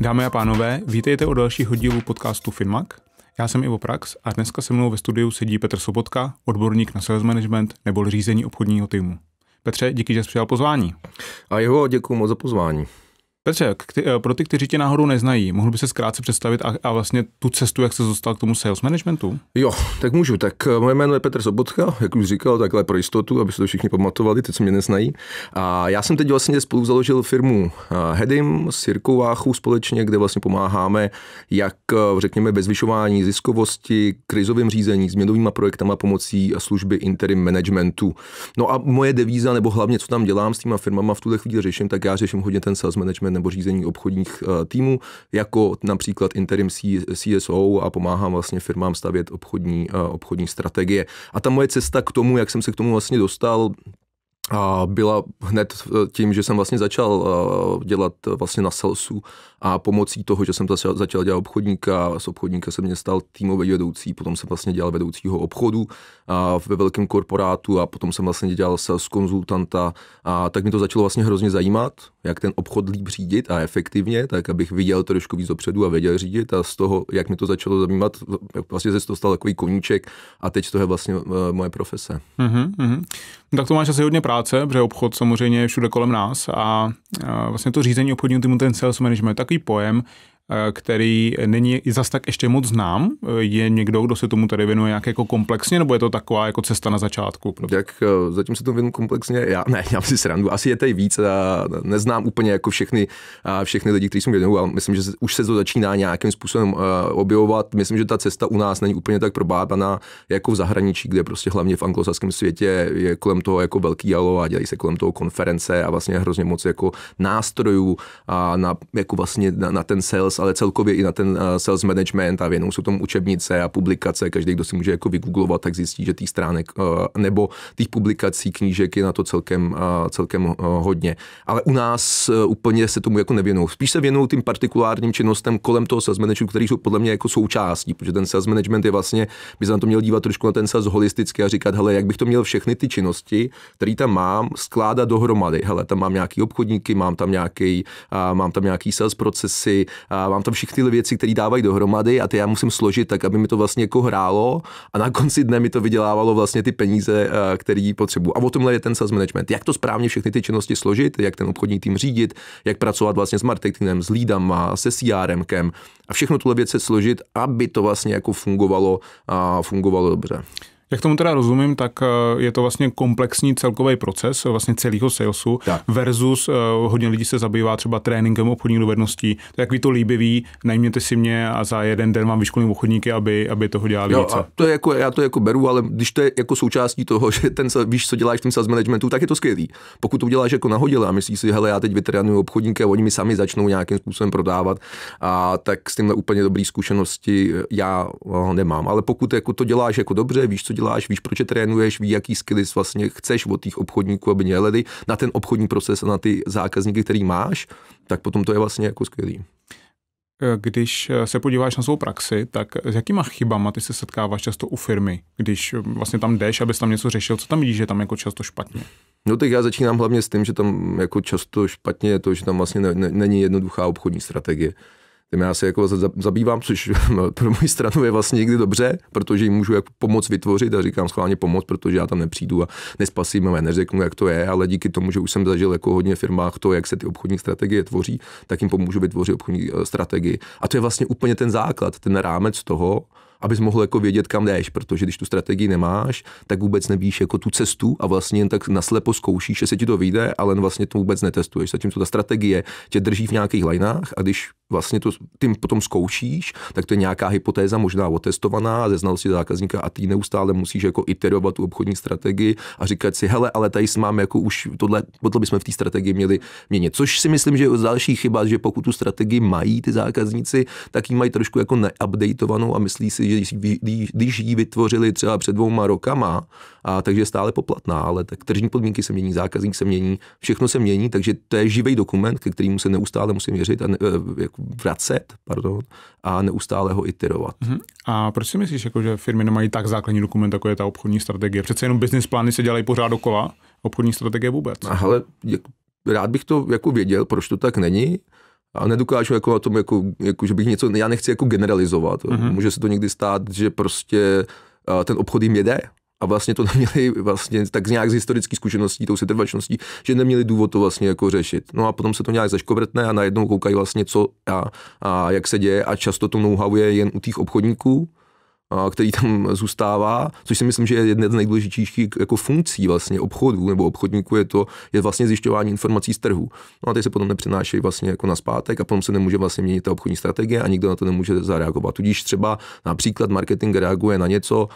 Dámy a pánové, vítejte u dalšího dílu podcastu Finmac. Já jsem Ivo Prax a dneska se mnou ve studiu sedí Petr Sobotka, odborník na sales management nebo řízení obchodního týmu. Petře, díky, že jsi přijal pozvání. A jeho děkuji moc za pozvání. Petře, eh, pro ty, kteří tě náhodou neznají, mohl by se zkrátce představit a, a vlastně tu cestu, jak se dostal k tomu sales managementu? Jo, tak můžu. Tak eh, moje jméno je Petr Sobotka, jak už říkal, takhle pro jistotu, aby se to všichni pamatovali, ty, co mě neznají. A já jsem teď vlastně spolu založil firmu eh, Hedim s Jirkou Váchu společně, kde vlastně pomáháme, jak řekněme, ve zvyšování ziskovosti, krizovým řízení, změnovými projektama pomocí služby interim managementu. No a moje devíza, nebo hlavně, co tam dělám s těma firmama v tuhle chvíli řeším, tak já řeším hodně ten sales management nebo řízení obchodních eh, týmů, jako například interim CSO a pomáhám vlastně firmám stavět obchodní, eh, obchodní strategie. A ta moje cesta k tomu, jak jsem se k tomu vlastně dostal, a byla hned eh, tím, že jsem vlastně začal dělat vlastně na salesu a pomocí toho, že jsem začal, začal dělat obchodníka, z obchodníka se mě stal týmový vedoucí, potom jsem vlastně dělal vedoucího obchodu a ve velkém korporátu a potom jsem vlastně dělal sales konzultanta a tak mi to začalo vlastně hrozně zajímat jak ten obchod líp řídit a efektivně, tak abych viděl trošku víc dopředu a věděl řídit a z toho, jak mi to začalo zajímat, vlastně se to stal takový koníček a teď to je vlastně eh, moje profese. Mm-hmm, Tak to máš asi hodně práce, protože obchod samozřejmě je všude kolem nás a, a eh, vlastně to řízení obchodního týmu, ten sales management, takový pojem, Eh, který není i zas tak ještě moc znám. Eh, je někdo, kdo se tomu tady věnuje nějak jako komplexně, nebo je to taková jako cesta na začátku? Jak eh, zatím se tomu věnuju komplexně, já ne, já si srandu. Asi je tady víc, a neznám úplně jako všechny, všechny lidi, kteří jsou věnují, ale myslím, že už se to začíná nějakým způsobem objevovat. Myslím, že ta cesta u nás není úplně tak probádaná jako v zahraničí, kde prostě hlavně v anglosaském světě je kolem toho jako velký jalo a dělají se kolem toho konference a vlastně hrozně moc jako nástrojů a na, jako vlastně na, na ten sales sales, ale celkově i na ten eh, sales management a věnou jsou tomu učebnice a publikace. Každý, kdo si může jako vygooglovat, tak zjistí, že těch stránek eh, nebo těch publikací, knížek je na to celkem, eh, celkem hodně. Ale u nás úplně se tomu jako nevěnou. Spíš se věnou tím partikulárním činnostem kolem toho sales managementu, který jsou podle mě jako součástí, protože ten sales management je vlastně, by se na to měl dívat trošku na ten sales holisticky a říkat, hele, jak bych to měl všechny ty činnosti, které tam mám, skládat dohromady. Hele, tam mám nějaký obchodníky, mám tam nějaký, mám tam nějaký sales procesy, dávám tam všechny ty věci, které dávají dohromady a ty já musím složit tak, aby mi to vlastně jako hrálo a na konci dne mi to vydělávalo vlastně ty peníze, eh, které potřebuju. A o tomhle je ten sales management. Jak to správně všechny ty činnosti složit, jak ten obchodní tým řídit, jak pracovat vlastně s marketingem, s lídama, se CRMkem a všechno tuhle věci složit, aby to vlastně jako fungovalo, fungovalo dobře. Jak tomu teda rozumím, tak eh, je to vlastně komplexní celkový proces eh, vlastně celého salesu tak. versus eh, hodně lidí se zabývá třeba tréninkem obchodních dovedností. To jak ví to líbivý, najměte si mě a za jeden den vám vyškolím obchodníky, aby, aby toho dělali jo, více. to je jako, já to jako beru, ale když to je jako součástí toho, že ten, víš, co děláš v tom sales managementu, tak je to skvělý. Pokud to uděláš jako nahodil a myslíš si, hele, já teď vytrénuju obchodníky a oni mi sami začnou nějakým způsobem prodávat, a tak s tímhle úplně dobré zkušenosti já no, nemám. Ale pokud jako to děláš jako dobře, víš, co děláš, víš, proč je trénuješ, víš, jaký skilly vlastně chceš od těch obchodníků, aby měli na ten obchodní proces a na ty zákazníky, který máš, tak potom to je vlastně jako skvělý. Eh, když eh, se podíváš na svou praxi, tak s jakýma chybama ty se setkáváš často u firmy, když eh, vlastně tam jdeš, abys tam něco řešil, co tam vidíš, že tam jako často špatně? No tak já začínám hlavně s tím, že tam jako často špatně je to, že tam vlastně ne, ne, není jednoduchá obchodní strategie tím já se jako zabývám, což pro moji stranu je vlastně někdy dobře, protože jim můžu jako pomoc vytvořit a říkám schválně pomoc, protože já tam nepřijdu a nespasím a neřeknu, jak to je, ale díky tomu, že už jsem zažil jako hodně firmách to, jak se ty obchodní strategie tvoří, tak jim pomůžu vytvořit obchodní eh, strategii. A to je vlastně úplně ten základ, ten rámec toho, abys mohl jako vědět, kam jdeš, protože když tu strategii nemáš, tak vůbec nevíš jako tu cestu a vlastně jen tak naslepo zkoušíš, že se ti to vyjde, ale vlastně to vůbec netestuješ. Zatímco ta strategie tě drží v nějakých lajnách a když vlastně to, tím potom zkoušíš, tak to je nějaká hypotéza možná otestovaná ze znalosti zákazníka a ty neustále musíš jako iterovat tu obchodní strategii a říkat si, hele, ale tady máme jako už tohle, tohle bychom v té strategii měli měnit. Což si myslím, že je další chyba, že pokud tu strategii mají ty zákazníci, tak ji mají trošku jako neupdatovanou a myslí si, že když, když ji vytvořili třeba před dvouma rokama, a takže je stále poplatná, ale tak tržní podmínky se mění, zákazník se mění, všechno se mění, takže to je živý dokument, ke kterému se neustále musím věřit a ne, jako vracet pardon, a neustále ho iterovat. Uh-huh. A proč si myslíš, jako, že firmy nemají tak základní dokument, jako je ta obchodní strategie? Přece jenom business plány se dělají pořád dokola, obchodní strategie vůbec. Ale jako, rád bych to jako věděl, proč to tak není a nedokážu jako o tom, jako, jako, že bych něco, já nechci jako generalizovat. Mm-hmm. Může se to někdy stát, že prostě eh, ten obchod jim jede, a vlastně to neměli vlastně tak nějak z historické zkušeností, tou setrvačností, že neměli důvod to vlastně jako řešit. No a potom se to nějak zaškovrtne a najednou koukají vlastně co a, a jak se děje a často to know-how je jen u těch obchodníků, a, který tam zůstává, což si myslím, že je jedna z nejdůležitějších jako funkcí vlastně obchodů nebo obchodníků je to, je vlastně zjišťování informací z trhu. No a ty se potom nepřinášejí vlastně jako na a potom se nemůže vlastně měnit ta obchodní strategie a nikdo na to nemůže zareagovat. Tudíž třeba například marketing reaguje na něco,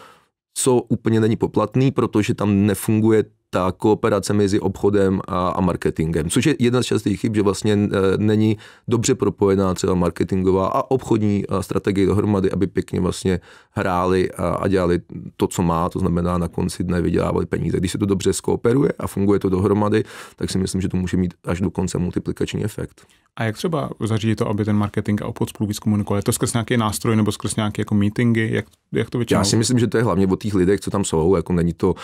co úplně není poplatný, protože tam nefunguje ta kooperace mezi obchodem a, a marketingem, což je jedna z častých chyb, že vlastně e, není dobře propojená třeba marketingová a obchodní e, strategie dohromady, aby pěkně vlastně hráli a, a dělali to, co má, to znamená na konci dne vydělávali peníze. Když se to dobře skooperuje a funguje to dohromady, tak si myslím, že to může mít až do konce multiplikační efekt. A jak třeba zařídit to, aby ten marketing a obchod spolu víc komunikoval? to skrz nějaký nástroj nebo skrz nějaké jako meetingy? Jak, jak to většinou? Já si myslím, že to je hlavně o těch lidech, co tam jsou. Jako není to, uh,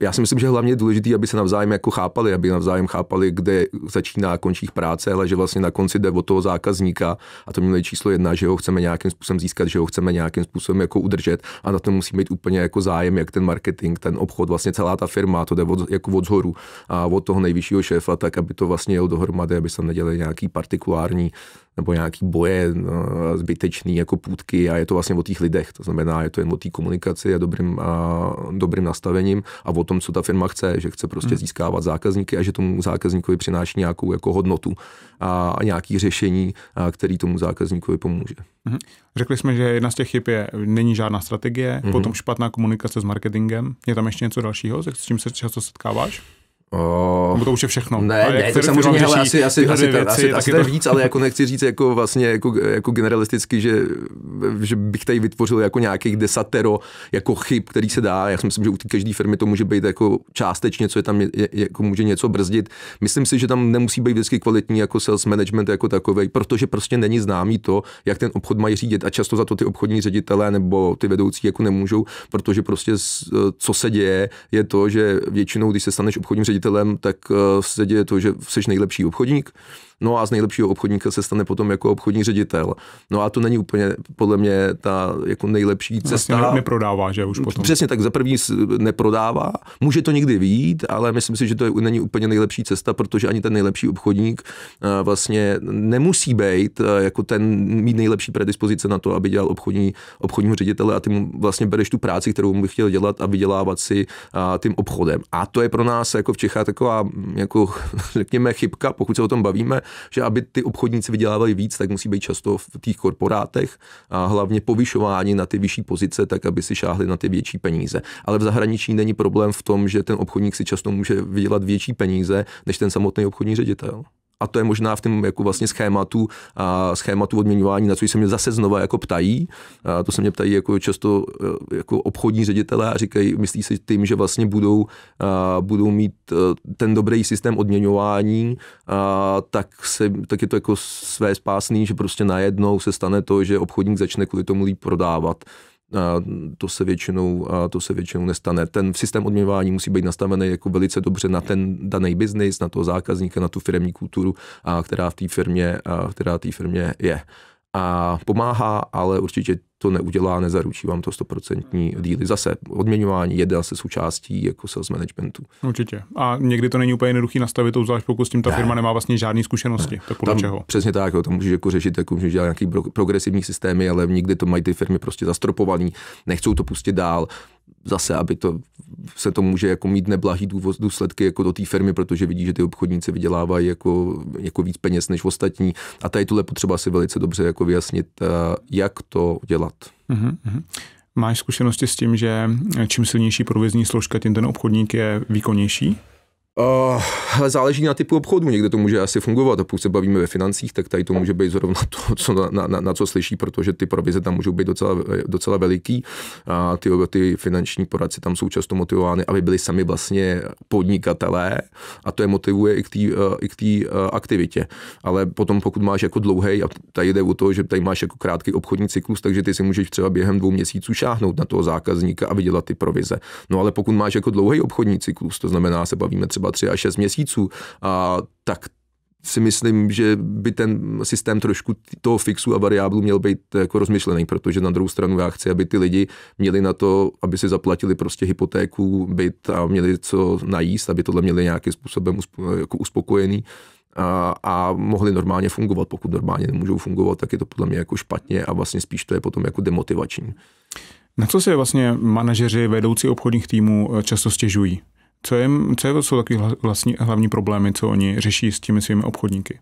já si myslím, myslím, že hlavně je důležité, aby se navzájem jako chápali, aby navzájem chápali, kde začíná a končí práce, ale že vlastně na konci jde o toho zákazníka a to mělo číslo jedna, že ho chceme nějakým způsobem získat, že ho chceme nějakým způsobem jako udržet a na to musí mít úplně jako zájem, jak ten marketing, ten obchod, vlastně celá ta firma, to jde od, jako od zhoru a od toho nejvyššího šéfa, tak aby to vlastně jel dohromady, aby se nedělali nějaký partikulární nebo nějaký boje eh, zbytečný jako půdky a je to vlastně o těch lidech. To znamená, je to jen o té komunikaci a dobrým, a dobrým nastavením a o tom, co ta firma chce, že chce prostě hmm. získávat zákazníky a že tomu zákazníkovi přináší nějakou jako hodnotu a, nějaký řešení, a který tomu zákazníkovi pomůže. Hmm. Řekli jsme, že jedna z těch chyb je, není žádná strategie, mm-hmm. potom špatná komunikace s marketingem. Je tam ještě něco dalšího, s čím se často setkáváš? Oh. to už je všechno. Ne, ne, tak samozřejmě, ale asi, asi, asi, věci, asi, asi to je víc, ale jako nechci říct jako vlastně jako, jako generalisticky, že, že bych tady vytvořil jako nějakých desatero jako chyb, který se dá. Já si myslím, že u každé firmy to může být jako částečně, co je tam, je, jako může něco brzdit. Myslím si, že tam nemusí být vždycky kvalitní jako sales management jako takový, protože prostě není známý to, jak ten obchod mají řídit a často za to ty obchodní ředitelé nebo ty vedoucí jako nemůžou, protože prostě co se děje, je to, že většinou, když se staneš obchodním ředitelem, ředitelem, tak eh, se děje to, že jsi nejlepší obchodník, no a z nejlepšího obchodníka se stane potom jako obchodní ředitel. No a to není úplně podle mě ta jako nejlepší vlastně cesta. Vlastně neprodává, že už potom. Přesně tak, za první neprodává. Může to někdy výjít, ale myslím si, že to není úplně nejlepší cesta, protože ani ten nejlepší obchodník eh, vlastně nemusí být eh, jako ten mít nejlepší predispozice na to, aby dělal obchodní, obchodního ředitele a ty mu vlastně bereš tu práci, kterou bych chtěl dělat a vydělávat si tím obchodem. A to je pro nás jako v Čechách taková, mm, jako, řekněme, chybka, pokud se o tom bavíme, že aby ty obchodníci vydělávali víc, tak musí být často v těch korporátech a hlavně povyšování na ty vyšší pozice, tak aby si šáhli na ty větší peníze. Ale v zahraničí není problém v tom, že ten obchodník si často může vydělat větší peníze než ten samotný obchodní ředitel a to je možná v tom jako vlastně schématu, a schématu odměňování, na co se mě zase znova jako ptají. A to se mě ptají jako často eh, jako obchodní ředitelé a říkají, myslí si tím, že vlastně budou, a budou mít eh, ten dobrý systém odměňování, a tak, se, tak je to jako své spásný, že prostě najednou se stane to, že obchodník začne kvůli tomu líp prodávat to se většinou, to se většinou nestane. Ten systém odměňování musí být nastavený jako velice dobře na ten daný biznis, na toho zákazníka, na tu firmní kulturu, která v té firmě, která v té firmě je. A pomáhá, ale určitě to neudělá, nezaručí vám to stoprocentní díly. Zase odměňování je se součástí jako sales managementu. Určitě. A někdy to není úplně jednoduché nastavit, zvlášť pokud s tím ta ne. firma nemá vlastně žádné zkušenosti. Ne. Tak podle tam, čeho? Přesně tak, jo, tam můžeš jako řešit, jako můžeš dělat nějaký pro, progresivní systémy, ale nikdy to mají ty firmy prostě zastropovaný, nechcou to pustit dál zase, aby to se to může jako mít neblahý důvod, důsledky jako do té firmy, protože vidí, že ty obchodníci vydělávají jako, jako víc peněz než ostatní. A tady tohle potřeba si velice dobře jako vyjasnit, eh, jak to dělat. Mm-hmm. Máš zkušenosti s tím, že eh, čím silnější provizní složka, tím ten obchodník je výkonnější? Uh, ale záleží na typu obchodu, někde to může asi fungovat a pokud se bavíme ve financích, tak tady to může být zrovna to, co na, na, na, na co slyší, protože ty provize tam můžou být docela, eh, docela veliký a ty, ty finanční poradci tam jsou často motivovány, aby byli sami vlastně podnikatelé a to je motivuje i k té uh, uh, aktivitě. Ale potom pokud máš jako dlouhý a tady jde o to, že tady máš jako krátký obchodní cyklus, takže ty si můžeš třeba během dvou měsíců šáhnout na toho zákazníka a vydělat ty provize. No ale pokud máš jako dlouhý obchodní cyklus, to znamená, se bavíme třeba třeba 3 až 6 měsíců, a tak si myslím, že by ten systém trošku toho fixu a variáblu měl být jako rozmyšlený, protože na druhou stranu já chci, aby ty lidi měli na to, aby si zaplatili prostě hypotéku, byt a měli co najíst, aby tohle měli nějakým způsobem jako uspokojený a, a mohli normálně fungovat. Pokud normálně nemůžou fungovat, tak je to podle mě jako špatně a vlastně spíš to je potom jako demotivační. Na co se vlastně manažeři, vedoucí obchodních týmů eh, často stěžují? Co, je, co je, jsou takové hlavní, hlavní problémy, co oni řeší s těmi svými obchodníky?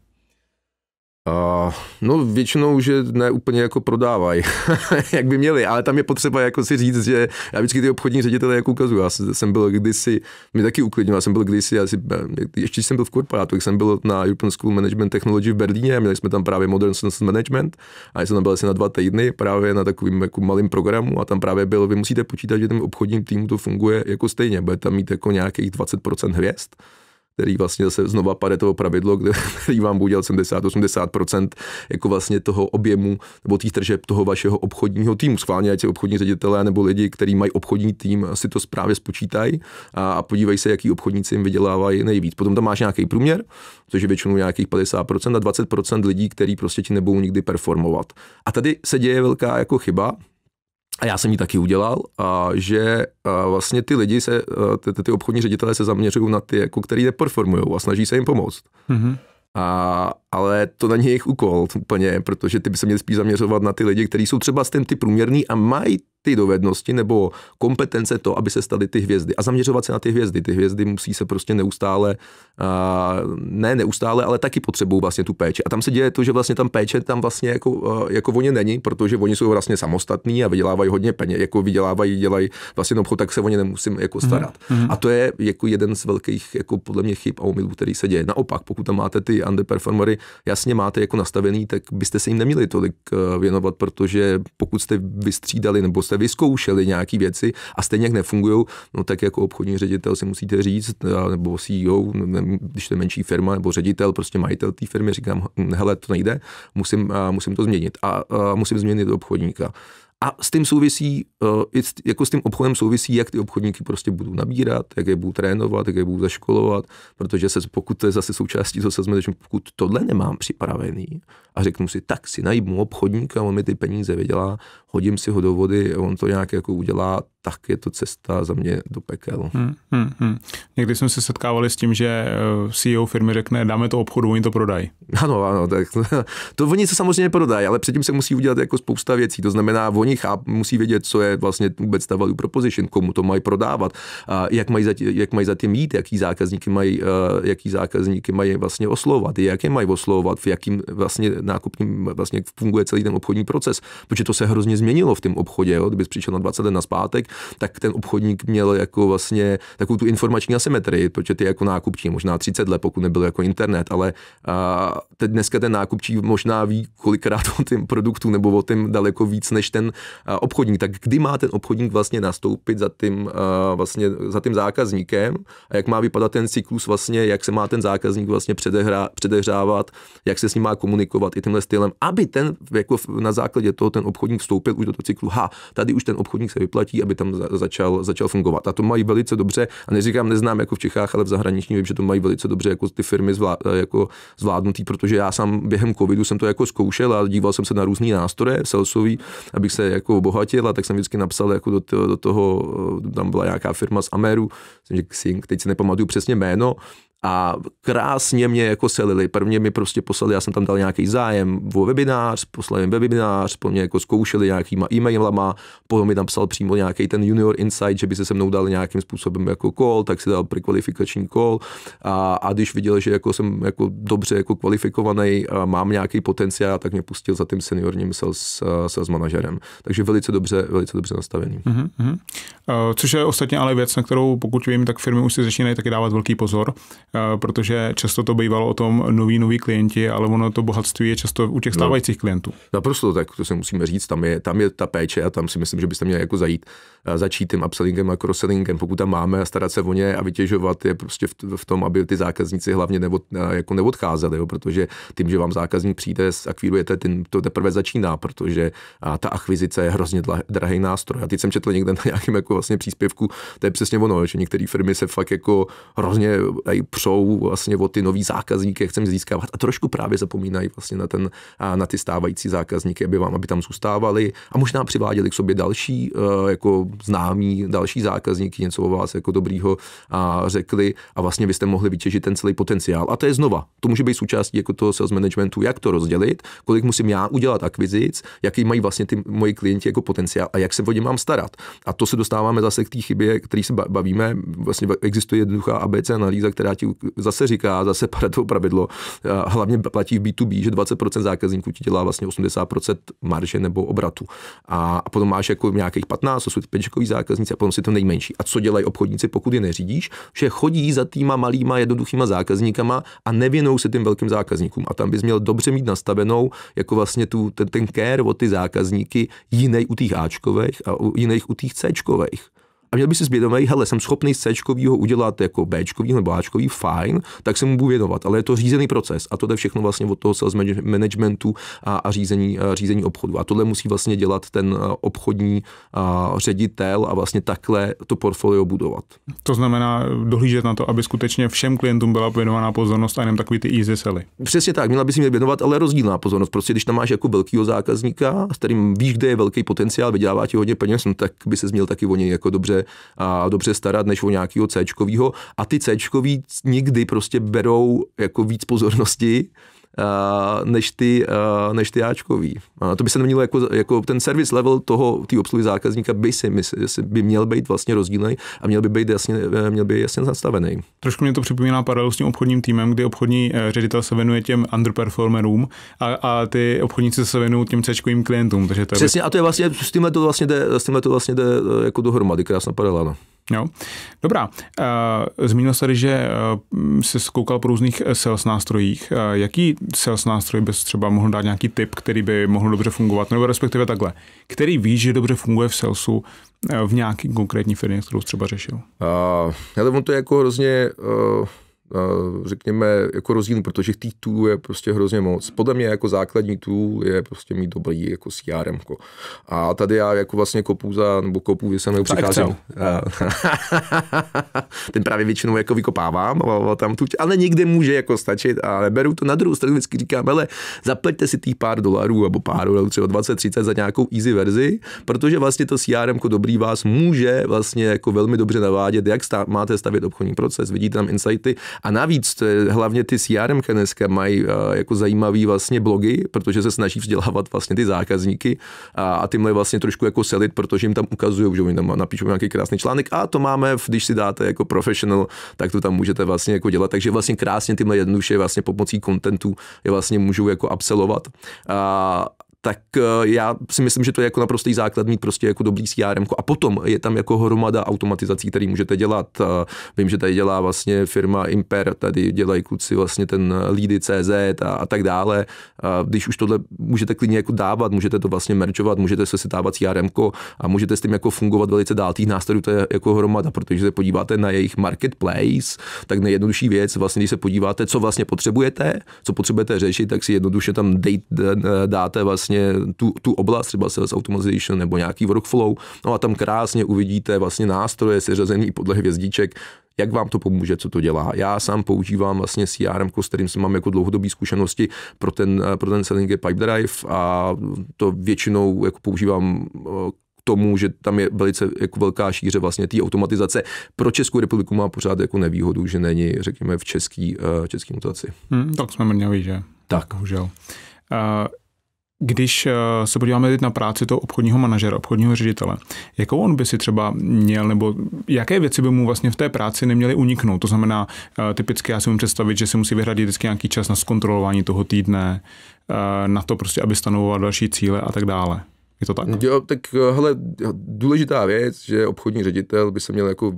Uh, no většinou, že ne úplně jako prodávají, jak by měli, ale tam je potřeba jako si říct, že já vždycky ty obchodní ředitele jako ukazuju, já jsem byl kdysi, mě taky uklidnil, já jsem byl kdysi, asi, ještě jsem byl v korporátu, jak jsem byl na European School Management Technology v Berlíně, měli jsme tam právě Modern Science Management a jsem tam byl asi na dva týdny právě na takovým jako malým programu a tam právě bylo, vy musíte počítat, že ten obchodním týmu to funguje jako stejně, bude tam mít jako nějakých 20% hvězd, který vlastně zase znova pade toho pravidlo, který vám bude dělat 70-80% jako vlastně toho objemu nebo těch tržeb toho vašeho obchodního týmu. Schválně, ať se obchodní ředitelé nebo lidi, kteří mají obchodní tým, si to správně spočítají a, a podívej se, jaký obchodníci jim vydělávají nejvíc. Potom tam máš nějaký průměr, což je většinou nějakých 50% a 20% lidí, kteří prostě ti nebudou nikdy performovat. A tady se děje velká jako chyba, a já jsem ji taky udělal, a že a vlastně ty lidi se, ty, ty obchodní ředitelé se zaměřují na ty, jako, který neperformují a snaží se jim pomoct. Mm-hmm. A, ale to není jejich úkol úplně, protože ty by se měli spíš zaměřovat na ty lidi, kteří jsou třeba s tím ty průměrný a mají ty dovednosti nebo kompetence to, aby se staly ty hvězdy a zaměřovat se na ty hvězdy. Ty hvězdy musí se prostě neustále, a, ne neustále, ale taky potřebují vlastně tu péči. A tam se děje to, že vlastně tam péče tam vlastně jako, jako oni není, protože oni jsou vlastně samostatní a vydělávají hodně peněz, jako vydělávají, dělají vlastně obchod, tak se o ně nemusím jako mhm. starat. Mm-hmm. A to je jako jeden z velkých jako podle mě chyb a omylů, který se děje. Naopak, pokud tam máte ty underperformery, jasně máte jako nastavený, tak byste se jim neměli tolik eh, věnovat, protože pokud jste vystřídali nebo jste vyzkoušeli nějaké věci a stejně jak nefungují, no tak jako obchodní ředitel si musíte říct, eh, nebo CEO, no, když to je menší firma, nebo ředitel, prostě majitel té firmy, říkám, hm, hele, to nejde, musím, musím to změnit a, a musím změnit obchodníka. A s tím souvisí, eh, jako s tím obchodem souvisí, jak ty obchodníky prostě budou nabírat, jak je budou trénovat, jak je budou zaškolovat, protože se, pokud to je zase součástí toho sazme, že pokud tohle nemám připravený a řeknu si, tak si najmu obchodníka, on mi ty peníze vydělá, hodím si ho do vody, on to nějak jako udělá, tak je to cesta za mě do pekel. Hmm, hmm, hmm. Někdy jsme se setkávali s tím, že eh, CEO firmy řekne, dáme to obchodu, oni to prodají. Ano, ano, tak to oni se samozřejmě prodají, ale předtím se musí udělat jako spousta věcí. To znamená, oni cháp, musí vědět, co je vlastně vůbec ta value proposition, komu to mají prodávat, a jak, mají za, tě, jak mají za tím jít, jaký zákazníky mají, eh, jaký zákazníky mají vlastně oslovovat, jak je mají oslovovat, v jakým vlastně nákupním vlastně funguje celý ten obchodní proces, protože to se hrozně změnilo v tom obchodě. Jo? Kdyby přišel na 20 let na zpátek, tak ten obchodník měl jako vlastně takovou tu informační asymetrii, protože ty jako nákupčí možná 30 let, pokud nebyl jako internet, ale a teď dneska ten nákupčí možná ví kolikrát o tom produktu nebo o tom daleko víc než ten obchodník. Tak kdy má ten obchodník vlastně nastoupit za tím, vlastně za tím zákazníkem a jak má vypadat ten cyklus vlastně, jak se má ten zákazník vlastně předehrá předehrávat, jak se s ním má komunikovat i tímhle stylem, aby ten jako na základě toho ten obchodník vstoupil už do toho cyklu. Ha, tady už ten obchodník se vyplatí, aby tam začal, začal fungovat. A to mají velice dobře, a neříkám, neznám jako v Čechách, ale v zahraničí vím, že to mají velice dobře jako ty firmy zvlá, jako zvládnutý, protože já sám během covidu jsem to jako zkoušel a díval jsem se na různé nástroje salesový, abych se jako obohatil a tak jsem vždycky napsal jako do, toho, do toho tam byla nějaká firma z Ameru, jsem řekl, teď si nepamatuju přesně jméno, a krásně mě jako selili. Prvně mi prostě poslali, já jsem tam dal nějaký zájem o webinář, poslali mi webinář, po mě jako zkoušeli nějakýma e-mailama, potom mi tam psal přímo nějaký ten junior insight, že by se se mnou dal nějakým způsobem jako call, tak si dal prekvalifikační call a, a když viděl, že jako jsem jako dobře jako kvalifikovaný, a mám nějaký potenciál, tak mě pustil za tím seniorním sales, eh, sales manažerem. Takže velice dobře, velice dobře nastavený. Mm-hmm. což je ostatně ale věc, na kterou pokud vím, tak firmy už si začínají taky dávat velký pozor Eh, protože často to bývalo o tom noví, noví klienti, ale ono to bohatství je často u těch no. stávajících no, klientů. Naprosto tak, to se musíme říct, tam je, tam je ta péče a tam si myslím, že byste měli jako zajít, eh, začít tím upsellingem a crossellingem, pokud tam máme a starat se o ně a vytěžovat je prostě v, v tom, aby ty zákazníci hlavně neod, eh, jako neodcházeli, jo, protože tím, že vám zákazník přijde, akvírujete, ten, to teprve začíná, protože a ta akvizice je hrozně drahý nástroj. A teď jsem četl někde na nějakém jako vlastně příspěvku, to je přesně ono, že některé firmy se fakt jako hrozně přou vlastně o ty nový zákazníky, jak chceme získávat a trošku právě zapomínají vlastně na, ten, na ty stávající zákazníky, aby, vám, aby tam zůstávali a možná přiváděli k sobě další eh, jako známí, další zákazníky, něco o vás jako dobrýho a řekli a vlastně byste mohli vytěžit ten celý potenciál. A to je znova, to může být součástí jako toho sales managementu, jak to rozdělit, kolik musím já udělat akvizic, jaký mají vlastně ty moji klienti jako potenciál a jak se o ně mám starat. A to se dostáváme zase k té chybě, který se bavíme. Vlastně existuje jednoduchá ABC analýza, která ti zase říká, zase to pravidlo, hlavně platí v B2B, že 20% zákazníků ti dělá vlastně 80% marže nebo obratu. A, a potom máš jako nějakých 15, to jsou ty zákazníci a potom si to nejmenší. A co dělají obchodníci, pokud je neřídíš? Že chodí za týma malýma, jednoduchýma zákazníkama a nevěnou se tím velkým zákazníkům. A tam bys měl dobře mít nastavenou jako vlastně tu, ten, ten care o ty zákazníky jiný u těch Ačkových a u jiných u těch Cčkových a měl by si zvědomit, hele, jsem schopný z C udělat jako B nebo A, fajn, tak se mu budu věnovat, ale je to řízený proces a to je všechno vlastně od toho sales managementu a, a řízení, a řízení obchodu. A tohle musí vlastně dělat ten obchodní a, ředitel a vlastně takhle to portfolio budovat. To znamená dohlížet na to, aby skutečně všem klientům byla věnovaná pozornost a jenom takový ty easy sely. Přesně tak, měla by si mě věnovat, ale rozdílná pozornost. Prostě když tam máš jako velkýho zákazníka, s kterým víš, kde je velký potenciál, vydělává ti hodně peněz, no, tak by se měl taky o něj jako dobře a dobře starat, než o nějakého C. A ty C nikdy prostě berou jako víc pozornosti, než ty, než ty Ačkový. To by se nemělo jako, jako ten service level toho, té obsluhy zákazníka by si by měl být vlastně rozdílný a měl by být jasně, e, měl by jasně nastavený. Trošku mě to připomíná paralel s tím obchodním týmem, kdy obchodní e, ředitel se venuje těm underperformerům a, a ty obchodníci se venují těm c klientům. Takže to Přesně, by... a to je vlastně, s tímhle to vlastně jde, s tímhle to vlastně jde e, jako dohromady, krásná paralela. No. Jo. Dobrá. Eh, zmínil jsi, že eh, jsi zkoukal po různých eh, sales nástrojích. Jaký sales nástroj bys třeba mohl dát nějaký tip, který by mohl dobře fungovat? Nebo respektive takhle. Který víš, že dobře funguje v salesu v nějaký konkrétní firmě, kterou jsi třeba řešil? Uh, já to, to je jako hrozně uh řekněme, jako rozdíl, protože těch tů je prostě hrozně moc. Podle mě jako základní tů je prostě mít dobrý jako CRM. -ko. Jako. A tady já jako vlastně kopu za, nebo kopu se mnou přicházím. Ten právě většinou jako vykopávám a tam tuť, ale nikdy může jako stačit a neberu to na druhou stranu, vždycky říkám, ale zaplaťte si těch pár dolarů nebo pár dolarů, třeba 20, 30 za nějakou easy verzi, protože vlastně to CRM jako dobrý vás může vlastně jako velmi dobře navádět, jak stav, máte stavět obchodní proces, vidíte tam insighty a navíc to je, hlavně ty CRM dneska mají eh, jako zajímavý vlastně blogy, protože se snaží vzdělávat vlastně ty zákazníky a, a tímhle vlastně trošku jako selit, protože jim tam ukazují, že oni tam napíšou nějaký krásný článek a to máme, když si dáte jako professional, tak to tam můžete vlastně jako dělat. Takže vlastně krásně tyhle jednoduše vlastně pomocí kontentu je vlastně můžou jako absolvovat. A, tak eh, já si myslím, že to je jako naprostý základ mít prostě jako dobrý CRM. A potom je tam jako hromada automatizací, které můžete dělat. Eh, vím, že tady dělá vlastně firma Imper, tady dělají kluci vlastně ten CZ a, a tak dále. Eh, když už tohle můžete klidně jako dávat, můžete to vlastně merčovat, můžete se sitávat dávat CRM a můžete s tím jako fungovat velice dál. Tých nástrojů to je jako hromada, protože se podíváte na jejich marketplace, tak nejjednodušší věc, vlastně když se podíváte, co vlastně potřebujete, co potřebujete řešit, tak si jednoduše tam dejte, dáte vlastně vlastně tu, tu oblast, třeba Sales Automation nebo nějaký workflow, no a tam krásně uvidíte vlastně nástroje seřazený podle hvězdíček, jak vám to pomůže, co to dělá. Já sám používám vlastně CRM, s kterým jsem mám jako dlouhodobé zkušenosti pro ten, pro ten selling drive a to většinou jako používám eh, tomu, že tam je velice jako velká šíře vlastně té automatizace. Pro Českou republiku má pořád jako nevýhodu, že není, řekněme, v český, eh, český mutaci. Hmm, tak jsme mrňaví, že? Tak. Bohužel. Uh, když eh, se podíváme teď na práci toho obchodního manažera, obchodního ředitele, jakou on by si třeba měl, nebo jaké věci by mu vlastně v té práci neměly uniknout? To znamená, eh, typicky já si můžu představit, že si musí vyhradit vždycky nějaký čas na zkontrolování toho týdne, eh, na to prostě, aby stanovoval další cíle a tak dále. Je to tak? Jo, tak hele, důležitá věc, že obchodní ředitel by se měl jako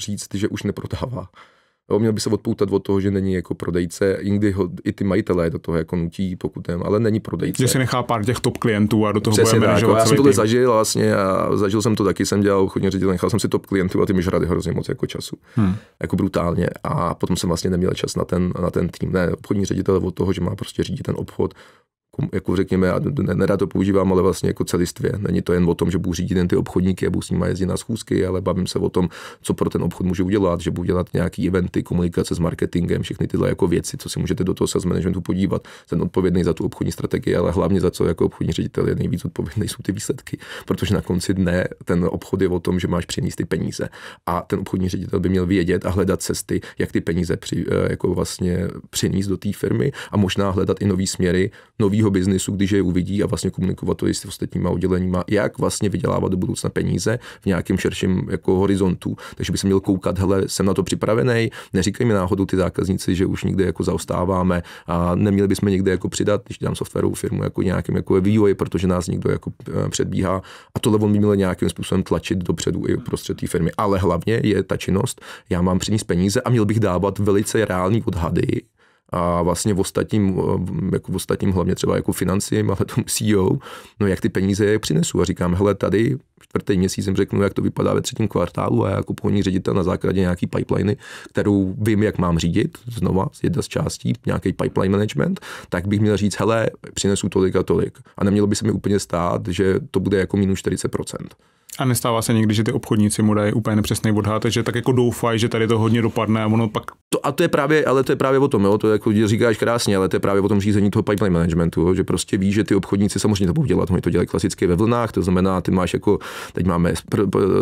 říct, že už neprodává. Jo, měl by se odpoutat od toho, že není jako prodejce. Jindy ho i ty majitelé do toho jako nutí pokutem, ale není prodejce. Že si nechá pár těch top klientů a do toho Přesně bude tak, jako, Já jsem to zažil vlastně a zažil jsem to taky, jsem dělal obchodní ředitel, nechal jsem si top klientů a ty mi žrady hrozně moc jako času. Hmm. Jako brutálně. A potom jsem vlastně neměl čas na ten, na ten tým. Ne, obchodní ředitel od toho, že má prostě řídit ten obchod, jako, jako řekněme, já nerad to používám, ale vlastně jako celistvě. Není to jen o tom, že budu řídit jen ty obchodníky a budu s nimi jezdit na schůzky, ale bavím se o tom, co pro ten obchod můžu udělat, že budu dělat nějaký eventy, komunikace s marketingem, všechny tyhle jako věci, co si můžete do toho sales managementu podívat. Ten odpovědný za tu obchodní strategii, ale hlavně za co jako obchodní ředitel je nejvíc odpovědný, jsou ty výsledky, protože na konci dne ten obchod je o tom, že máš přinést ty peníze. A ten obchodní ředitel by měl vědět a hledat cesty, jak ty peníze při, eh, jako vlastně přinést do té firmy a možná hledat i nové směry, nového svého biznisu, když je uvidí a vlastně komunikovat to i s ostatníma odděleníma, jak vlastně vydělávat do budoucna peníze v nějakém širším jako horizontu. Takže by se měl koukat, hele, jsem na to připravený, neříkej mi náhodou ty zákazníci, že už někde jako zaostáváme a neměli bychom někde jako přidat, když dám softwarovou firmu jako nějakým jako vývoji, protože nás někdo jako eh, předbíhá a tohle on by měl nějakým způsobem tlačit dopředu i prostřed té firmy. Ale hlavně je ta činnost, já mám přinést peníze a měl bych dávat velice reální odhady, a vlastně v ostatním, eh, jako v ostatním hlavně třeba jako financím, ale tomu CEO, no jak ty peníze je přinesu a říkám, hele, tady čtvrtý měsíc jim řeknu, jak to vypadá ve třetím kvartálu a jako polní ředitel na základě nějaký pipeliny, kterou vím, jak mám řídit, znova jedna z částí, nějaký pipeline management, tak bych měl říct, hele, přinesu tolik a tolik. A nemělo by se mi úplně stát, že to bude jako minus 40%. A nestává se někdy, že ty obchodníci mu dají úplně nepřesný odhad, takže tak jako doufají, že tady to hodně dopadne a ono pak. To, a to je právě, ale to je právě o tom, jo, to je, jako říkáš krásně, ale to je právě o tom řízení toho pipeline managementu, jo, že prostě ví, že ty obchodníci samozřejmě to budou dělat, oni to dělají klasicky ve vlnách, to znamená, ty máš jako, teď máme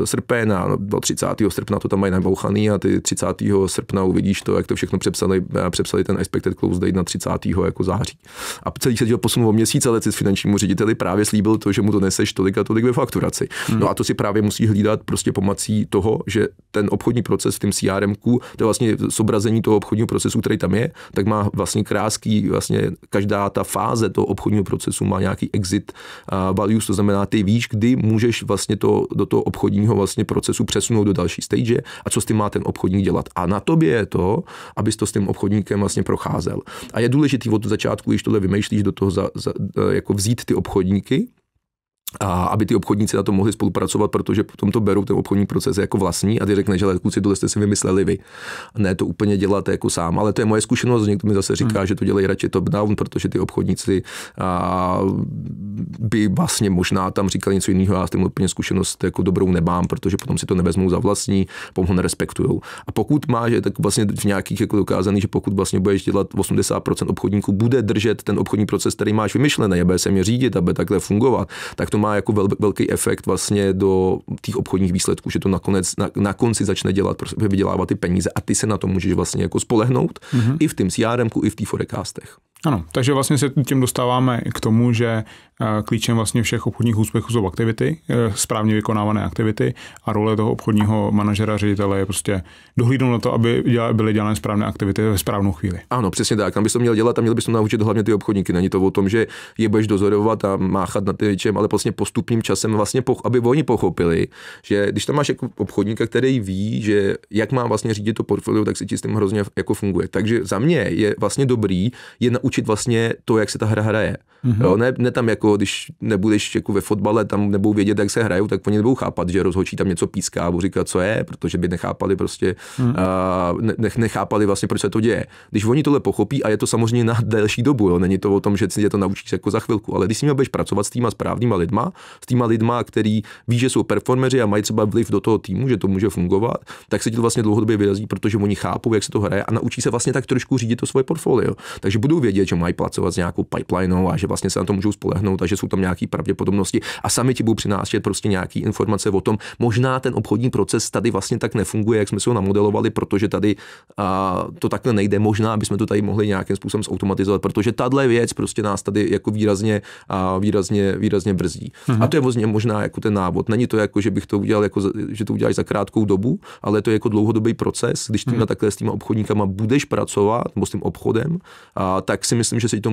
srpen a do no, 30. srpna to tam mají nabouchaný a ty 30. srpna uvidíš to, jak to všechno přepsali, eh, přepsali ten expected close date na 30. jako září. A celý se to posunul o měsíc, ale si finančnímu řediteli právě slíbil to, že mu to neseš tolik a tolik ve fakturaci. Hmm. No a to si právě musí hlídat prostě pomocí toho, že ten obchodní proces v tom CRM, to je vlastně zobrazení toho obchodního procesu, který tam je, tak má vlastně krásky vlastně každá ta fáze toho obchodního procesu má nějaký exit values, to znamená, ty víš, kdy můžeš vlastně to do toho obchodního vlastně procesu přesunout do další stage a co s tím má ten obchodník dělat. A na tobě je to, abys to s tím obchodníkem vlastně procházel. A je důležitý od začátku, když tohle vymýšlíš, do toho za, za, jako vzít ty obchodníky, a aby ty obchodníci na to mohli spolupracovat, protože potom to berou ten obchodní proces jako vlastní a ty řekne, že kluci, tohle jste si vymysleli vy. Ne to úplně děláte jako sám, ale to je moje zkušenost. Někdo mi zase říká, hmm. že to dělají radši top-down, protože ty obchodníci a, by vlastně možná tam říkali něco jiného. Já s tím úplně zkušenost jako dobrou nemám, protože potom si to nevezmou za vlastní, potom ho A pokud má, že tak vlastně v nějakých jako dokázaný, že pokud vlastně budeš dělat 80% obchodníků, bude držet ten obchodní proces, který máš vymyšlený, aby se mě řídit, aby takhle fungovat, tak to to má jako vel, velký efekt vlastně do těch obchodních výsledků, že to nakonec na, na konci začne dělat, prostě vydělávat ty peníze a ty se na to můžeš vlastně jako spolehnout mm-hmm. i v tom CRM, i v těch forecastech. Ano, takže vlastně se tím dostáváme k tomu, že eh, klíčem vlastně všech obchodních úspěchů jsou aktivity, eh, správně vykonávané aktivity a role toho obchodního manažera, ředitele je prostě dohlídnout na to, aby byly dělané správné aktivity ve správnou chvíli. Ano, přesně tak. Tam bys to měl dělat a měl bys to naučit hlavně ty obchodníky. Není to o tom, že je budeš dozorovat a máchat na ty čem, ale vlastně postupným časem, vlastně, aby oni pochopili, že když tam máš jako obchodníka, který ví, že jak má vlastně řídit to portfolio, tak si ti s tím hrozně jako funguje. Takže za mě je vlastně dobrý je na učit vlastně to, jak se ta hra hraje. Mm-hmm. Jo, ne, ne, tam jako, když nebudeš jako ve fotbale, tam nebudou vědět, jak se hrajou, tak oni nebudou chápat, že rozhočí tam něco píská a budou říkat, co je, protože by nechápali prostě, mm-hmm. a, ne, nechápali vlastně, proč se to děje. Když oni tohle pochopí a je to samozřejmě na delší dobu, jo, není to o tom, že si tě to naučíš jako za chvilku, ale když si budeš pracovat s týma správnýma lidma, s týma lidma, který ví, že jsou performeři a mají třeba vliv do toho týmu, že to může fungovat, tak se ti to vlastně dlouhodobě vyrazí, protože oni chápou, jak se to hraje a naučí se vlastně tak trošku řídit to svoje portfolio. Takže budou vědět, že mají pracovat s nějakou pipelineou a že vlastně vlastně se na to můžou spolehnout, takže jsou tam nějaké pravděpodobnosti a sami ti budou přinášet prostě nějaké informace o tom. Možná ten obchodní proces tady vlastně tak nefunguje, jak jsme si ho namodelovali, protože tady a, to takhle nejde. Možná bychom to tady mohli nějakým způsobem zautomatizovat, protože tahle věc prostě nás tady jako výrazně, a, výrazně, výrazně brzdí. Mhm. A to je vlastně možná jako ten návod. Není to jako, že bych to udělal, jako, že to uděláš za krátkou dobu, ale to je jako dlouhodobý proces, když tím mhm. takhle s těma obchodníkama budeš pracovat, nebo s tím obchodem, a, tak si myslím, že se to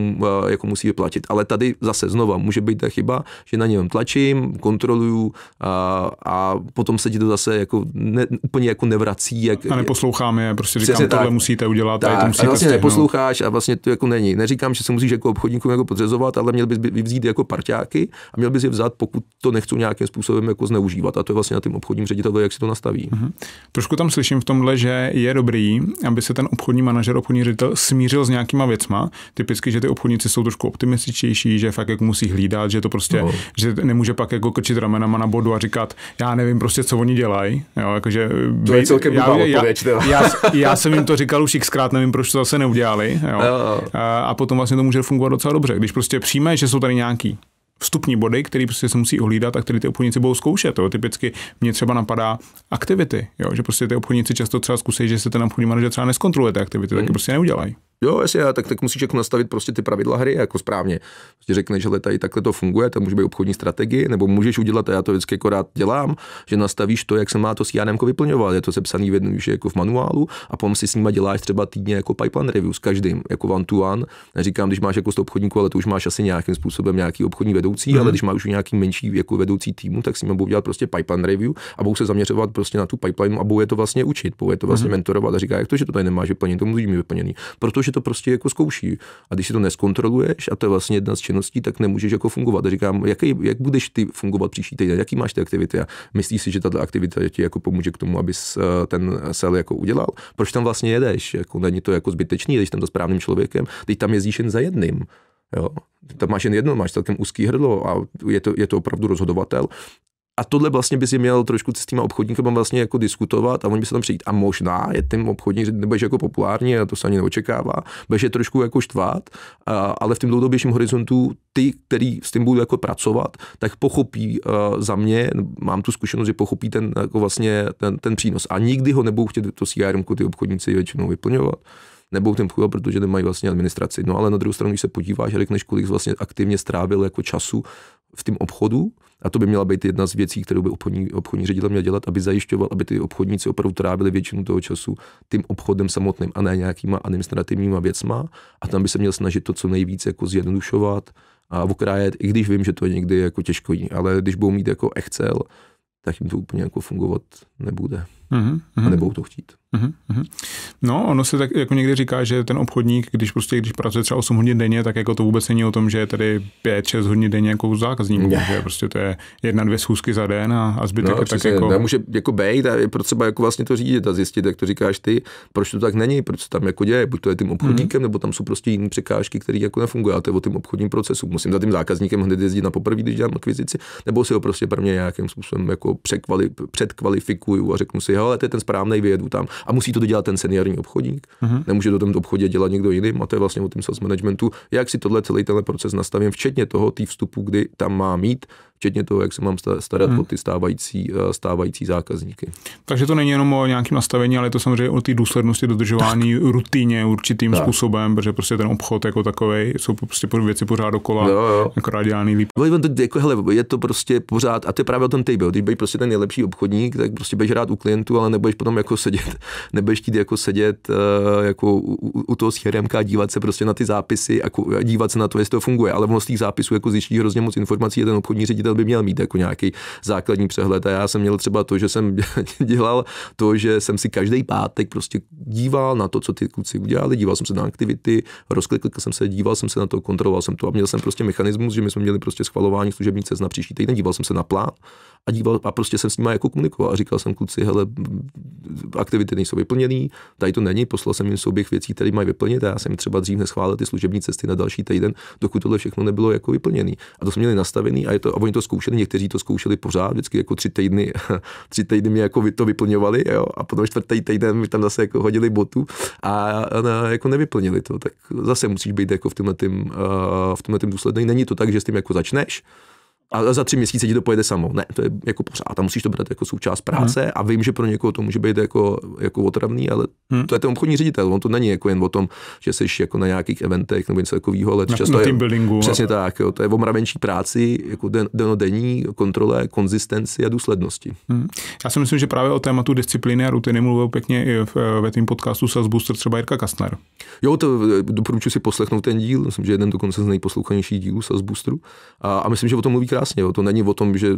jako musí vyplatit tlačit. Ale tady zase znova může být ta chyba, že na něm tlačím, kontroluju a, a potom se ti to zase jako ne, úplně jako nevrací. Jak, a neposloucháme, je, prostě říkám, tohle tak, musíte udělat. Tak, a, musíte a vlastně neposloucháš a vlastně to jako není. Neříkám, že se musíš jako obchodníkům jako podřezovat, ale měl bys vyvzít jako parťáky a měl bys je vzát, pokud to nechcou nějakým způsobem jako zneužívat. A to je vlastně na tím obchodním řediteli, jak si to nastaví. Mm-hmm. Trošku tam slyším v tomhle, že je dobrý, aby se ten obchodní manažer, obchodní ředitel smířil s nějakýma věcma. Typicky, že ty obchodníci jsou trošku optimističtí sebekritičtější, že fakt jak musí hlídat, že to prostě, no. že nemůže pak jako krčit ramenama na bodu a říkat, já nevím prostě, co oni dělají. Jo, jakože, to je celkem já, já, já, já, já, jsem jim to říkal už xkrát, nevím, proč to zase neudělali. Jo. No. A, a potom vlastně to může fungovat docela dobře, když prostě přijme, že jsou tady nějaký vstupní body, který prostě se musí ohlídat a který ty obchodníci budou zkoušet. Jo. Typicky mě třeba napadá aktivity, jo, že prostě ty obchodníci často třeba zkusí, že se ten obchodní manažer třeba neskontroluje ty aktivity, mm. tak je hmm. prostě neudělají. Jo, já tak, tak musíš jako nastavit prostě ty pravidla hry jako správně. Prostě řekneš, že tady takhle to funguje, To může být obchodní strategie, nebo můžeš udělat, a já to vždycky jako rád dělám, že nastavíš to, jak se má to s Janem vyplňovat. Je to sepsaný v jednu, že jako v manuálu a potom si s nima děláš třeba týdně jako pipeline review s každým, jako one to one. Neříkám, když máš jako 100 obchodníků, ale to už máš asi nějakým způsobem nějaký obchodní vedoucí, mm-hmm. ale když máš už nějaký menší jako vedoucí týmu, tak s nimi budou dělat prostě pipeline review a budou se zaměřovat prostě na tu pipeline a budou je to vlastně učit, budou je to vlastně mm-hmm. mentorovat a říká, jak to, že to tady nemáš vyplněný, to musí mít vyplněný. Protože že to prostě jako zkouší. A když si to neskontroluješ, a to je vlastně jedna z činností, tak nemůžeš jako fungovat. A říkám, jaký, jak budeš ty fungovat příští týden, jaký máš ty aktivity a myslíš si, že tato aktivita ti jako pomůže k tomu, abys eh, ten sel jako udělal? Proč tam vlastně jedeš? Jako, není to jako zbytečný, jedeš tam za správným člověkem, teď tam jezdíš jen za jedným. Jo. Tam máš jen jedno, máš celkem úzký hrdlo a je to, je to opravdu rozhodovatel a tohle vlastně by si měl trošku s těma obchodníkama vlastně jako diskutovat a oni by se tam přijít. A možná je ten obchodník, nebudeš jako populární, a to se ani neočekává, budeš je trošku jako štvát, ale v tom dlouhodobějším horizontu ty, který s tím budou jako pracovat, tak pochopí za mě, mám tu zkušenost, že pochopí ten, jako vlastně ten, ten přínos. A nikdy ho nebudou chtět to CRM ty obchodníci většinou vyplňovat nebo ten fungovat, protože nemají vlastně administraci. No ale na druhou stranu, když se podíváš, řekneš, kolik vlastně aktivně strávil jako času v tom obchodu, a to by měla být jedna z věcí, kterou by obchodní, obchodní ředitel měl dělat, aby zajišťoval, aby ty obchodníci opravdu trávili většinu toho času tím obchodem samotným a ne nějakýma administrativníma věcma. A tam by se měl snažit to co nejvíce jako zjednodušovat a okrájet, i když vím, že to je někdy jako těžko, ale když budou mít jako Excel, tak jim to úplně jako fungovat nebude mm a nebudou to chtít. Mm-hmm. No, ono se tak jako někdy říká, že ten obchodník, když prostě, když pracuje třeba 8 hodin denně, tak jako to vůbec není o tom, že je tady 5-6 hodin denně jako zákazník. ne. že prostě to je jedna, dvě schůzky za den a, a zbytek no, je tak jako... Tam no, může jako bejt a je třeba jako vlastně to řídit a zjistit, jak to říkáš ty, proč to tak není, proč to tam jako děje, buď to je tím obchodníkem, mm nebo tam jsou prostě jiné překážky, které jako nefungují, a to je o tom obchodním procesu. Musím za tím zákazníkem hned jezdit na poprvé, když dělám akvizici, nebo si ho prostě pro mě nějakým způsobem jako předkvalifikuju a řeknu si, jo, jo, ale to je ten správný, vyjedu tam. A musí to dělat ten seniorní obchodník. Uh-huh. Nemůže to v obchodě dělat někdo jiný. A to je vlastně o tom sales managementu, jak si tohle celý ten proces nastavím, včetně toho tý vstupu, kdy tam má mít včetně toho, jak se mám starat hmm. o ty stávající, eh, stávající zákazníky. Takže to není jenom o nějakém nastavení, ale je to samozřejmě o té důslednosti dodržování tak. rutině určitým tak. způsobem, protože prostě ten obchod jako takový jsou prostě věci pořád dokola, jo, jo. akorát dělaný líp. Jako, hele, je to prostě pořád, a to je právě o tom byl, když bej prostě ten nejlepší obchodník, tak prostě běž rád u klientů, ale nebudeš potom jako sedět, nebudeš chtít jako sedět eh, jako u, u toho CRMka a dívat se prostě na ty zápisy a dívat se na to, jestli to funguje, ale ono z těch zápisů jako zjiští hrozně moc informací je ten obchodní ředitel ředitel by měl mít jako nějaký základní přehled. A já jsem měl třeba to, že jsem dělal to, že jsem si každý pátek prostě díval na to, co ty kluci udělali, díval jsem se na aktivity, rozklikl jsem se, díval jsem se na to, kontroloval jsem to a měl jsem prostě mechanismus, že my jsme měli prostě schvalování služební cest na příští týden, díval jsem se na plán a díval a prostě jsem s nimi jako komunikoval a říkal jsem kluci, hele, aktivity nejsou vyplněné, tady to není, poslal jsem jim souběh věcí, které mají vyplnit a já jsem třeba dřív neschválil ty služební cesty na další týden, dokud tohle všechno nebylo jako vyplněné. A to jsme měli nastavený a, je to, a oni to zkoušeli, někteří to zkoušeli pořád, vždycky jako tři týdny, tři týdny mě jako to vyplňovali jo, a potom čtvrtý týden mi tam zase jako hodili botu a, a a jako nevyplnili to. Tak zase musíš být jako v tomhle tým, uh, v tomhle tím důsledný. Není to tak, že s tím jako začneš, a za tři měsíce ti to pojede samo. Ne, to je jako pořád. A musíš to brát jako součást práce hmm. a vím, že pro někoho to může být jako, jako otravný, ale hmm. to je ten obchodní ředitel. On to není jako jen o tom, že jsi jako na nějakých eventech nebo něco takového, ale na, často na team buildingu. Přesně tak. Jo, to je o mravenčí práci, jako den, denodenní kontrole, konzistenci a důslednosti. Hmm. Já si myslím, že právě o tématu disciplíny a rutiny mluvil pěkně i v, eh, ve tým podcastu Sales Booster třeba Jirka Kastner. Jo, to eh, doporučuji si poslechnout ten díl. Myslím, že jeden dokonce z nejposlouchanějších dílů Sales Boosteru. A, a myslím, že o tom mluví krásně. Jo. To není o tom, že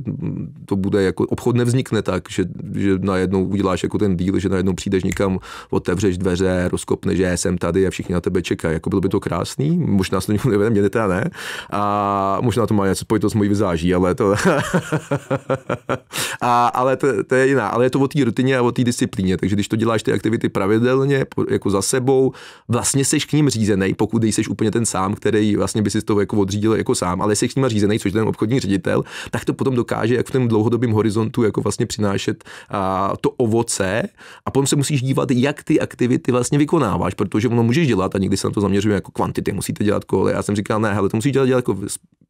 to bude jako obchod nevznikne tak, že, že najednou uděláš jako ten díl, že najednou přijdeš někam, otevřeš dveře, rozkopneš, že jsem tady a všichni na tebe čekají. Jako bylo by to krásný, možná se to nevím, mě teda ne. A možná to má něco spojit to s mojí vizáží, ale to... a, ale to, to, je jiná. Ale je to o té rutině a o té disciplíně. Takže když to děláš ty aktivity pravidelně, jako za sebou, vlastně seš k ním řízený, pokud jsi úplně ten sám, který vlastně by si to jako odřídil jako sám, ale jsi k ním řízený, což ten obchodní ředitel, tak to potom dokáže jak v tom dlouhodobém horizontu jako vlastně přinášet a, to ovoce a potom se musíš dívat, jak ty aktivity vlastně vykonáváš, protože ono můžeš dělat a někdy se na to zaměřuje jako kvantity, musíte dělat koly. Já jsem říkal, ne, ale to musíš dělat, dělat jako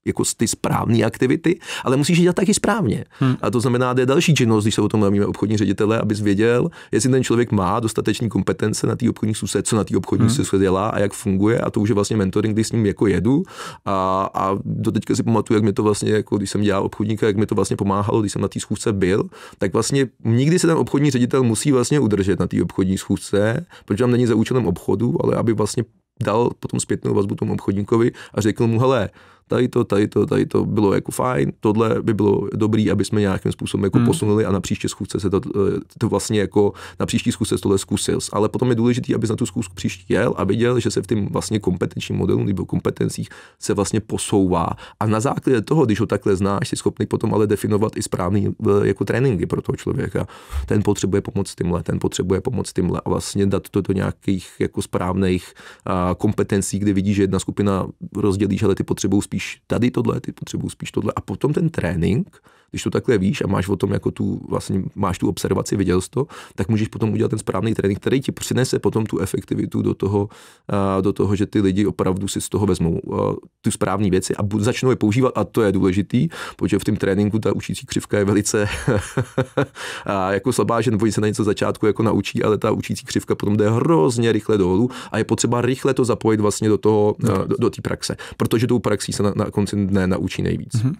jako ty správné aktivity, ale musíš je dělat taky správně. Hmm. A to znamená, že další činnost, když se o tom bavíme obchodní ředitele, abys věděl, jestli ten člověk má dostatečné kompetence na té obchodní sused, co na té obchodní hmm. sused dělá a jak funguje. A to už je vlastně mentoring, když s ním jako jedu. A, a teďka si pamatuju, jak mi to vlastně, jako když jsem dělal obchodníka, jak mi to vlastně pomáhalo, když jsem na té schůzce byl, tak vlastně nikdy se ten obchodní ředitel musí vlastně udržet na té obchodní schůzce, protože tam není za účelem obchodu, ale aby vlastně dal potom zpětnou vazbu tomu obchodníkovi a řekl mu, hele, tady to, tady to, tady to bylo jako fajn, tohle by bylo dobrý, aby jsme nějakým způsobem jako hmm. posunuli a na příští schůzce se to, eh, to vlastně jako na příští schůzce se tohle zkusil. Ale potom je důležité, aby na tu zkusku příští jel a viděl, že se v tom vlastně kompetenčním modelu nebo kompetencích se vlastně posouvá. A na základě toho, když ho takhle znáš, jsi schopný potom ale definovat i správný eh, jako tréninky pro toho člověka. Ten potřebuje pomoc tímhle, ten potřebuje pomoc tímhle a vlastně dát to do nějakých jako správných eh, kompetencí, kdy vidí, že jedna skupina rozdělí, že ty potřebují spíš spíš tady tohle, ty potřebují spíš tohle. A potom ten trénink, když to takhle víš a máš o tom jako tu, vlastně máš tu observaci, viděl jsi to, tak můžeš potom udělat ten správný trénink, který ti přinese potom tu efektivitu do toho, do toho že ty lidi opravdu si z toho vezmou ty správné věci a začnou je používat a to je důležitý, protože v tom tréninku ta učící křivka je velice a jako slabá, že nebo se na něco začátku jako naučí, ale ta učící křivka potom jde hrozně rychle dolů a je potřeba rychle to zapojit vlastně do toho, do, do té praxe, protože tou praxí se na, na konci dne naučí nejvíc. Mm-hmm.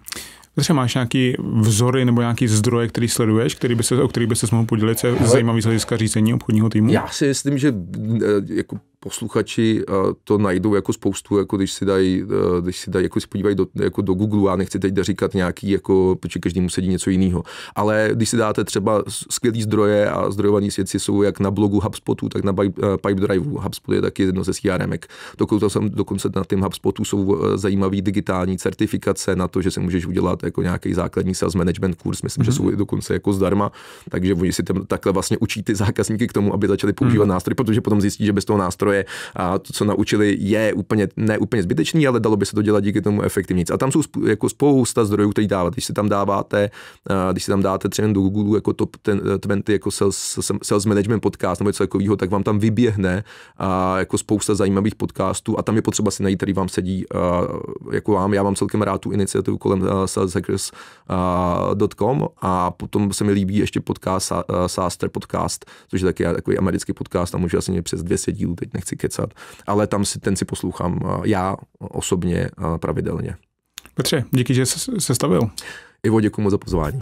Třeba máš nějaký vzory nebo nějaký zdroje, který sleduješ, který by se, o který by se mohl podělit, co Ale... zajímavý z hlediska řízení obchodního týmu? Já si myslím, že eh, jako posluchači eh, to najdou jako spoustu, jako když si dají, eh, když si dají, jako si podívají do, jako do Google, a nechci teď říkat nějaký, jako, protože každý musí sedí něco jiného. Ale když si dáte třeba skvělý zdroje a zdrojované věci jsou jak na blogu HubSpotu, tak na Driveu HubSpot je taky jedno ze CRM. Dokonce, dokonce na tým HubSpotu jsou zajímavé digitální certifikace na to, že se můžeš udělat jako nějaký základní sales management kurz, myslím, mm-hmm. že mhm. jsou dokonce jako zdarma, takže oni si tam takhle vlastně učí ty zákazníky k tomu, aby začali používat mm-hmm. nástroj, protože potom zjistí, že bez toho nástroje a to, co naučili, je úplně, ne úplně zbytečný, ale dalo by se to dělat díky tomu efektivněji. A tam jsou jako spousta zdrojů, které dávat. Když si tam dáváte, když si tam dáte třeba do Google jako top 20 jako sales, sales management podcast nebo něco takového, tak vám tam vyběhne a jako spousta zajímavých podcastů a tam je potřeba si najít, který vám sedí. Jako vám, já mám celkem rád tu iniciativu kolem sales zakres.com a potom se mi líbí ještě podcast Saster Podcast, což je taky takový americký podcast, tam už asi přes 200 dílů, teď nechci kecat, ale tam si ten si poslouchám já osobně pravidelně. Petře, díky, že jsi se stavil. Ivo, děkuji mu za pozvání.